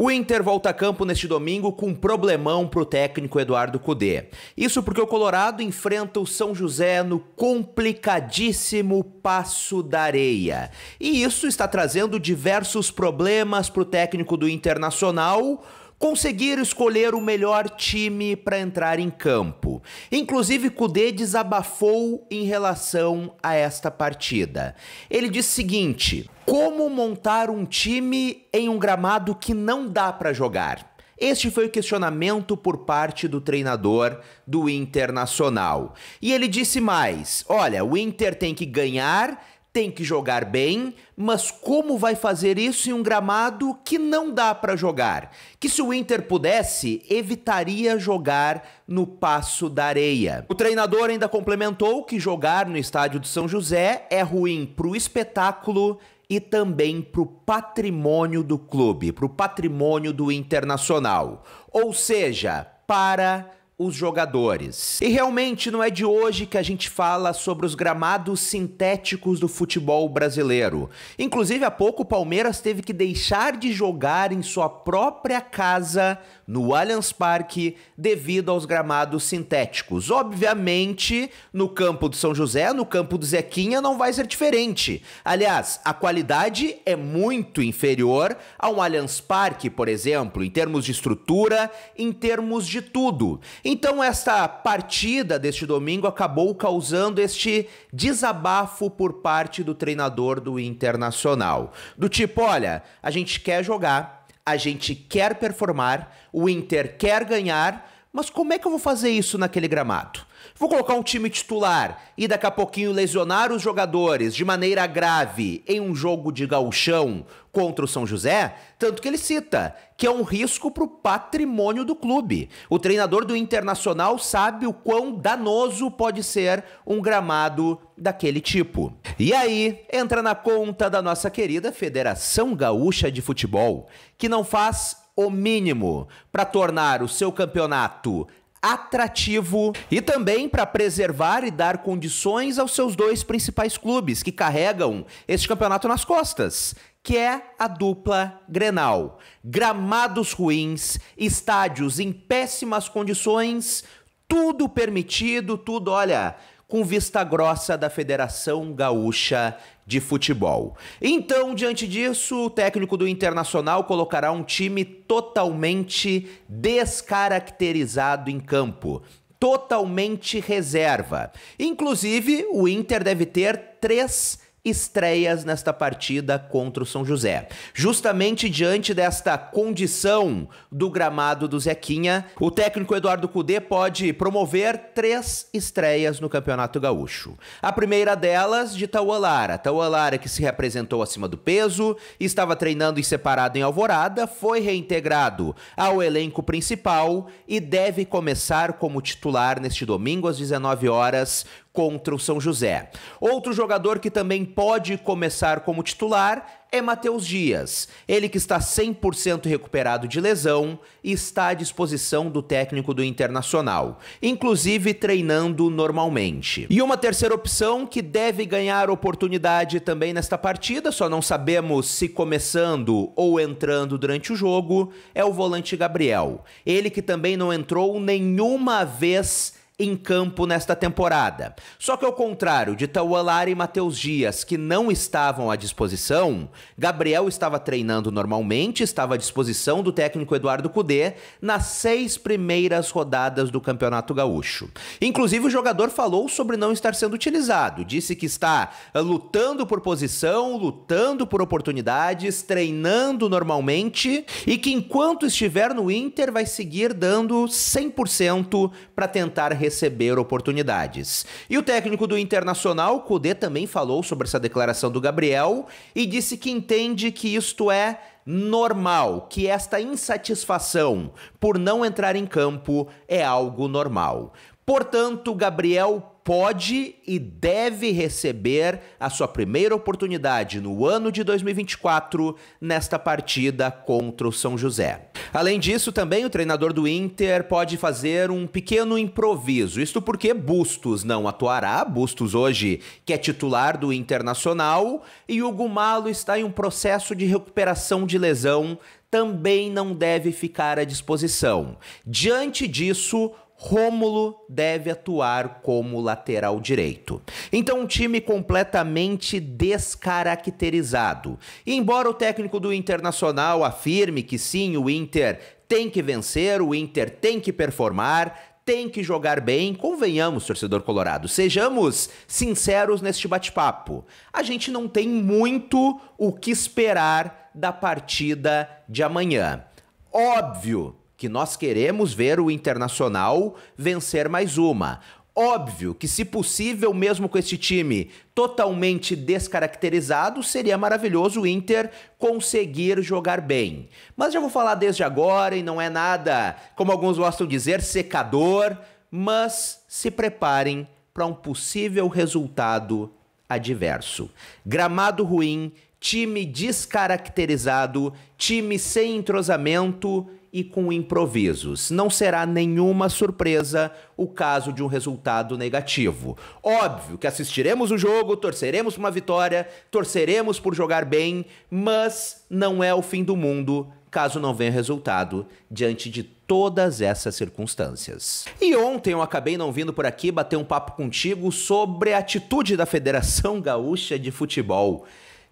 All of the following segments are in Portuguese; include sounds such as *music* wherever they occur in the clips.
O Inter volta a campo neste domingo com um problemão para o técnico Eduardo Cudê. Isso porque o Colorado enfrenta o São José no complicadíssimo Passo da Areia. E isso está trazendo diversos problemas para o técnico do Internacional conseguir escolher o melhor time para entrar em campo. Inclusive, Kudê desabafou em relação a esta partida. Ele disse o seguinte: como montar um time em um gramado que não dá para jogar? Este foi o questionamento por parte do treinador do Internacional. E ele disse mais: olha, o Inter tem que ganhar tem que jogar bem, mas como vai fazer isso em um gramado que não dá para jogar? Que se o Inter pudesse, evitaria jogar no Passo da Areia. O treinador ainda complementou que jogar no estádio de São José é ruim para o espetáculo e também para o patrimônio do clube, para o patrimônio do Internacional. Ou seja, para os jogadores. E realmente não é de hoje que a gente fala sobre os gramados sintéticos do futebol brasileiro. Inclusive, há pouco o Palmeiras teve que deixar de jogar em sua própria casa no Allianz Parque devido aos gramados sintéticos. Obviamente, no campo do São José, no campo do Zequinha não vai ser diferente. Aliás, a qualidade é muito inferior a um Allianz Parque, por exemplo, em termos de estrutura, em termos de tudo. Então, esta partida deste domingo acabou causando este desabafo por parte do treinador do Internacional. Do tipo, olha, a gente quer jogar, a gente quer performar, o Inter quer ganhar, mas como é que eu vou fazer isso naquele gramado? Vou colocar um time titular e daqui a pouquinho lesionar os jogadores de maneira grave em um jogo de gauchão contra o São José, tanto que ele cita que é um risco para o patrimônio do clube. O treinador do Internacional sabe o quão danoso pode ser um gramado daquele tipo. E aí entra na conta da nossa querida Federação Gaúcha de Futebol, que não faz o mínimo para tornar o seu campeonato atrativo e também para preservar e dar condições aos seus dois principais clubes que carregam este campeonato nas costas, que é a dupla Grenal. Gramados ruins, estádios em péssimas condições, tudo permitido, tudo, olha, com vista grossa da Federação Gaúcha de Futebol. Então, diante disso, o técnico do Internacional colocará um time totalmente descaracterizado em campo totalmente reserva. Inclusive, o Inter deve ter três estreias nesta partida contra o São José. Justamente diante desta condição do gramado do Zequinha, o técnico Eduardo Cudê pode promover três estreias no Campeonato Gaúcho. A primeira delas de Taualara. Taualara que se representou acima do peso, estava treinando e separado em Alvorada, foi reintegrado ao elenco principal e deve começar como titular neste domingo às 19 horas contra o São José. Outro jogador que também pode começar como titular é Matheus Dias. Ele que está 100% recuperado de lesão e está à disposição do técnico do Internacional, inclusive treinando normalmente. E uma terceira opção que deve ganhar oportunidade também nesta partida, só não sabemos se começando ou entrando durante o jogo, é o volante Gabriel. Ele que também não entrou nenhuma vez em campo nesta temporada. Só que ao contrário de Tawalar e Matheus Dias, que não estavam à disposição, Gabriel estava treinando normalmente, estava à disposição do técnico Eduardo Cudê nas seis primeiras rodadas do Campeonato Gaúcho. Inclusive, o jogador falou sobre não estar sendo utilizado, disse que está eh, lutando por posição, lutando por oportunidades, treinando normalmente e que enquanto estiver no Inter vai seguir dando 100% para tentar receber oportunidades. E o técnico do Internacional, Kudê, também falou sobre essa declaração do Gabriel e disse que entende que isto é normal, que esta insatisfação por não entrar em campo é algo normal. Portanto, Gabriel pode e deve receber a sua primeira oportunidade no ano de 2024 nesta partida contra o São José. Além disso, também o treinador do Inter pode fazer um pequeno improviso. Isto porque Bustos não atuará, Bustos hoje que é titular do Internacional e o Gumalo está em um processo de recuperação de lesão, também não deve ficar à disposição. Diante disso, Rômulo deve atuar como lateral direito. Então, um time completamente descaracterizado. E embora o técnico do Internacional afirme que sim, o Inter tem que vencer, o Inter tem que performar, tem que jogar bem, convenhamos, torcedor colorado. Sejamos sinceros neste bate-papo. A gente não tem muito o que esperar da partida de amanhã. Óbvio que nós queremos ver o Internacional vencer mais uma. Óbvio que, se possível, mesmo com este time totalmente descaracterizado, seria maravilhoso o Inter conseguir jogar bem. Mas já vou falar desde agora e não é nada, como alguns gostam de dizer, secador. Mas se preparem para um possível resultado adverso. Gramado ruim, time descaracterizado, time sem entrosamento e com improvisos. Não será nenhuma surpresa o caso de um resultado negativo. Óbvio que assistiremos o jogo, torceremos por uma vitória, torceremos por jogar bem, mas não é o fim do mundo caso não venha resultado diante de todas essas circunstâncias. E ontem eu acabei não vindo por aqui bater um papo contigo sobre a atitude da Federação *laughs* Gaúcha de Futebol,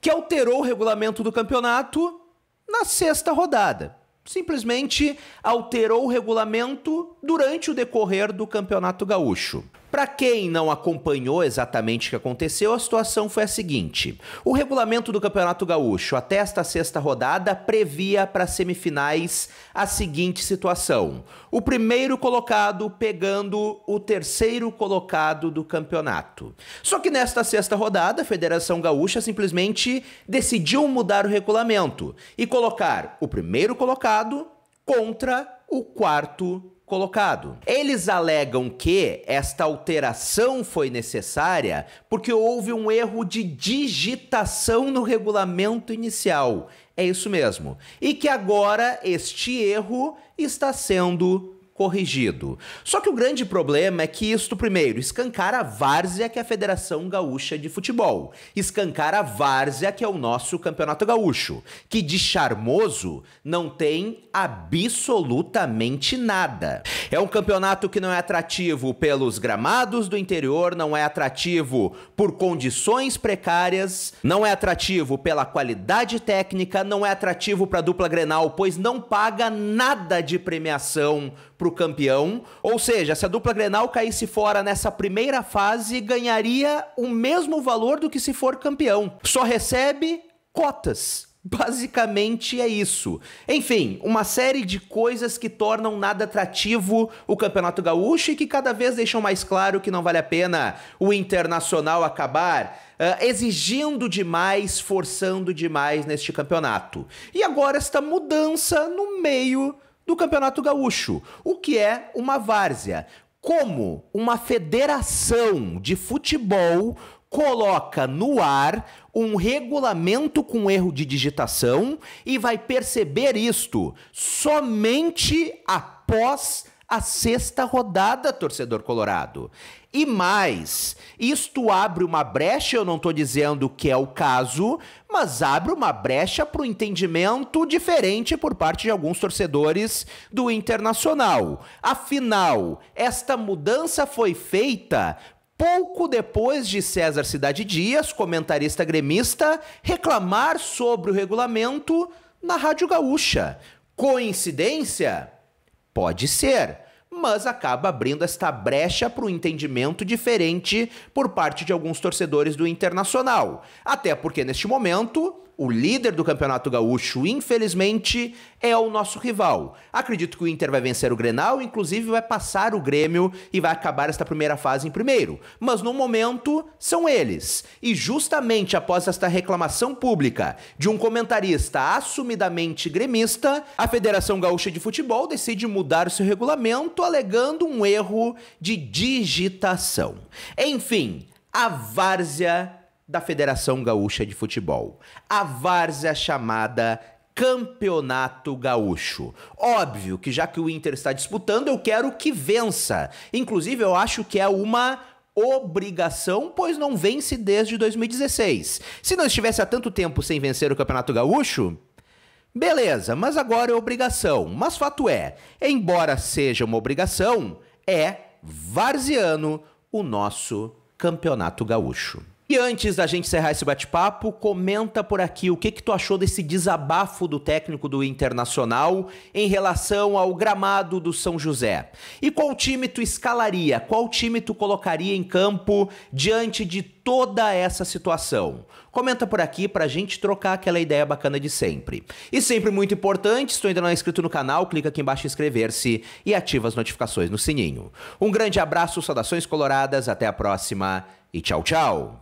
que alterou o regulamento do campeonato na sexta rodada simplesmente alterou o regulamento durante o decorrer do Campeonato Gaúcho. Para quem não acompanhou exatamente o que aconteceu, a situação foi a seguinte: o regulamento do Campeonato Gaúcho até esta sexta rodada previa para semifinais a seguinte situação: o primeiro colocado pegando o terceiro colocado do campeonato. Só que nesta sexta rodada, a Federação Gaúcha simplesmente decidiu mudar o regulamento e colocar o primeiro colocado contra o quarto colocado. Eles alegam que esta alteração foi necessária porque houve um erro de digitação no regulamento inicial. É isso mesmo. E que agora este erro está sendo corrigido. Só que o grande problema é que isto, primeiro, escancara a várzea que é a Federação Gaúcha de Futebol, escancara a várzea que é o nosso Campeonato Gaúcho, que de charmoso não tem absolutamente nada. É um campeonato que não é atrativo pelos gramados do interior, não é atrativo por condições precárias, não é atrativo pela qualidade técnica, não é atrativo para dupla Grenal, pois não paga nada de premiação para o campeão. Ou seja, se a dupla Grenal caísse fora nessa primeira fase, ganharia o mesmo valor do que se for campeão. Só recebe cotas. Basicamente é isso. Enfim, uma série de coisas que tornam nada atrativo o Campeonato Gaúcho e que cada vez deixam mais claro que não vale a pena o Internacional acabar uh, exigindo demais, forçando demais neste campeonato. E agora esta mudança no meio do Campeonato Gaúcho, o que é uma várzea. Como uma federação de futebol coloca no ar um regulamento com erro de digitação e vai perceber isto somente após a sexta rodada, torcedor colorado. E mais, isto abre uma brecha, eu não estou dizendo que é o caso, mas abre uma brecha para o entendimento diferente por parte de alguns torcedores do Internacional. Afinal, esta mudança foi feita pouco depois de César Cidade Dias, comentarista gremista, reclamar sobre o regulamento na Rádio Gaúcha. Coincidência? Pode ser mas acaba abrindo esta brecha para um entendimento diferente por parte de alguns torcedores do Internacional. Até porque neste momento o líder do Campeonato Gaúcho, infelizmente, é o nosso rival. Acredito que o Inter vai vencer o Grenal, inclusive vai passar o Grêmio e vai acabar esta primeira fase em primeiro. Mas no momento, são eles. E justamente após esta reclamação pública de um comentarista assumidamente gremista, a Federação Gaúcha de Futebol decide mudar seu regulamento, alegando um erro de digitação. Enfim, a várzea da Federação Gaúcha de Futebol. A várzea chamada Campeonato Gaúcho. Óbvio que já que o Inter está disputando, eu quero que vença. Inclusive, eu acho que é uma obrigação, pois não vence desde 2016. Se não estivesse há tanto tempo sem vencer o Campeonato Gaúcho, beleza, mas agora é obrigação. Mas fato é, embora seja uma obrigação, é varziano o nosso Campeonato Gaúcho. E antes da gente encerrar esse bate-papo, comenta por aqui o que, que tu achou desse desabafo do técnico do Internacional em relação ao gramado do São José. E qual time tu escalaria? Qual time tu colocaria em campo diante de toda essa situação? Comenta por aqui pra gente trocar aquela ideia bacana de sempre. E sempre muito importante, se tu ainda não é inscrito no canal, clica aqui embaixo em inscrever-se e ativa as notificações no sininho. Um grande abraço, saudações coloradas, até a próxima e tchau, tchau!